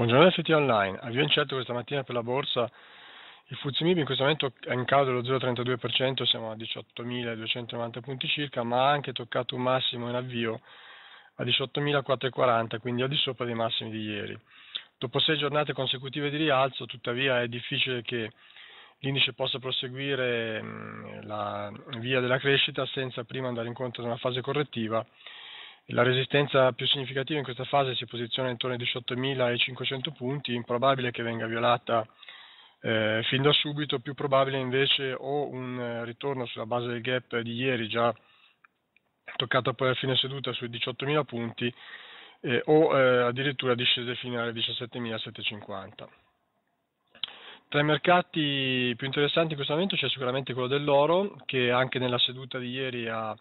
Buongiorno ST Online, avvio incerto questa mattina per la borsa, il Fuzimib in questo momento è in calo dello 0,32%, siamo a 18.290 punti circa, ma ha anche toccato un massimo in avvio a 18.440, quindi al di sopra dei massimi di ieri. Dopo sei giornate consecutive di rialzo, tuttavia è difficile che l'indice possa proseguire mm, la via della crescita senza prima andare incontro ad una fase correttiva la resistenza più significativa in questa fase si posiziona intorno ai 18.500 punti, improbabile che venga violata eh, fin da subito, più probabile invece o un eh, ritorno sulla base del gap di ieri già toccata poi a fine seduta sui 18.000 punti eh, o eh, addirittura discese fino alle 17.750. Tra i mercati più interessanti in questo momento c'è sicuramente quello dell'oro che anche nella seduta di ieri ha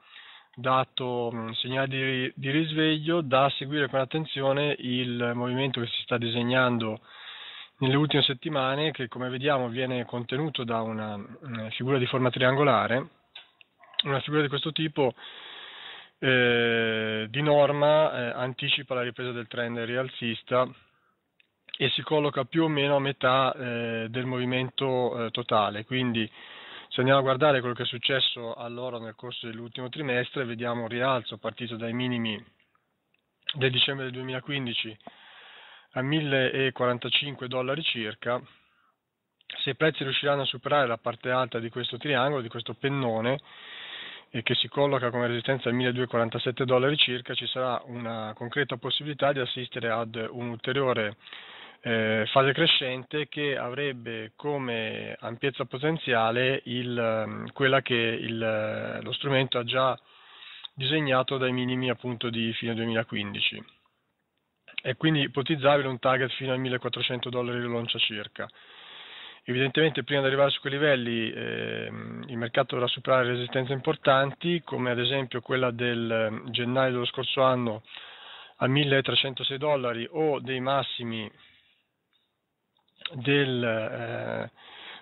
dato un mm, segnale di, di, risveglio, da seguire con attenzione il movimento che si sta disegnando nelle ultime settimane, che come vediamo viene contenuto da una, una figura di forma triangolare. Una figura di questo tipo eh, di norma eh, anticipa la ripresa del trend rialzista e si colloca più o meno a metà eh, del movimento eh, totale, quindi se andiamo a guardare quello che è successo all'oro nel corso dell'ultimo trimestre, vediamo un rialzo partito dai minimi del dicembre del 2015 a 1045 dollari circa. Se i prezzi riusciranno a superare la parte alta di questo triangolo, di questo pennone, e che si colloca come resistenza a 1247 dollari circa, ci sarà una concreta possibilità di assistere ad un ulteriore eh, fase crescente che avrebbe come ampiezza potenziale il, ehm, quella che il, eh, lo strumento ha già disegnato dai minimi appunto di fine 2015. È quindi ipotizzabile un target fino a 1400 dollari di lancia circa. Evidentemente prima di arrivare su quei livelli eh, il mercato dovrà superare resistenze importanti come ad esempio quella del ehm, gennaio dello scorso anno a 1306 dollari o dei massimi del eh,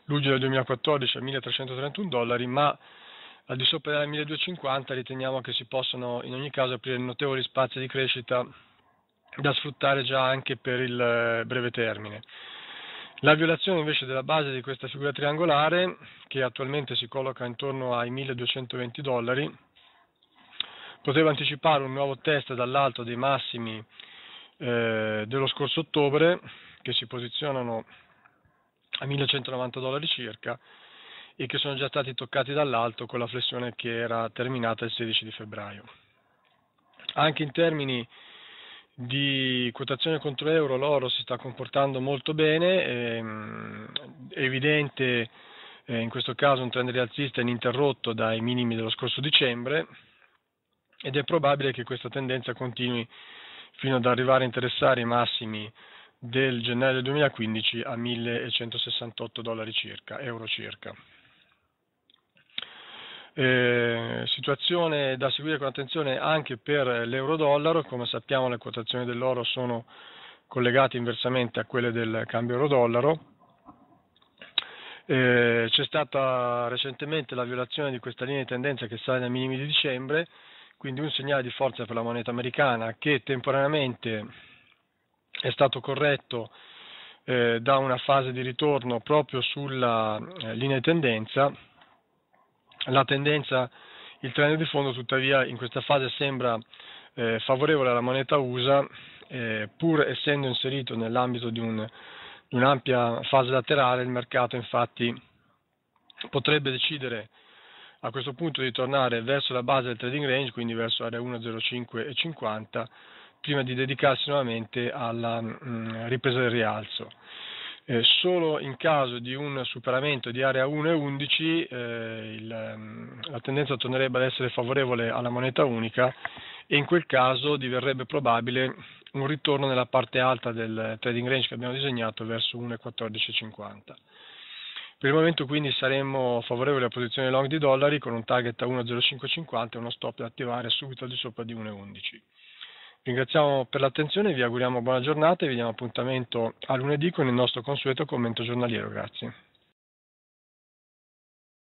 luglio del 2014 a 1.331 dollari, ma al di sopra della 1.250 riteniamo che si possano in ogni caso aprire notevoli spazi di crescita da sfruttare già anche per il eh, breve termine. La violazione invece della base di questa figura triangolare, che attualmente si colloca intorno ai 1220 dollari, poteva anticipare un nuovo test dall'alto dei massimi eh, dello scorso ottobre, che si posizionano a 1190 dollari circa e che sono già stati toccati dall'alto con la flessione che era terminata il 16 di febbraio. Anche in termini di quotazione contro euro l'oro si sta comportando molto bene, è ehm, evidente eh, in questo caso un trend rialzista ininterrotto dai minimi dello scorso dicembre ed è probabile che questa tendenza continui fino ad arrivare a interessare i massimi del gennaio 2015 a 1168 dollari circa, euro circa. Eh, situazione da seguire con attenzione anche per l'euro-dollaro, come sappiamo le quotazioni dell'oro sono collegate inversamente a quelle del cambio euro-dollaro. Eh, c'è stata recentemente la violazione di questa linea di tendenza che sale ai minimi di dicembre, quindi un segnale di forza per la moneta americana che temporaneamente è stato corretto eh, da una fase di ritorno proprio sulla eh, linea di tendenza. La tendenza, il trend di fondo tuttavia in questa fase sembra eh, favorevole alla moneta USA eh, pur essendo inserito nell'ambito di, un, di un'ampia fase laterale, il mercato infatti potrebbe decidere a questo punto di tornare verso la base del trading range, quindi verso area 1,05 e 50 prima di dedicarsi nuovamente alla mh, mm, ripresa del rialzo. Eh, solo in caso di un superamento di area 1 e 11 eh, il, mm, la tendenza tornerebbe ad essere favorevole alla moneta unica e in quel caso diverrebbe probabile un ritorno nella parte alta del trading range che abbiamo disegnato verso 1,1450. Per il momento quindi saremmo favorevoli alla posizione long di dollari con un target a 1,0550 e uno stop da attivare subito al di sopra di 1,11 ringraziamo per l'attenzione, vi auguriamo buona giornata e vi diamo appuntamento a lunedì con il nostro consueto commento giornaliero. Grazie.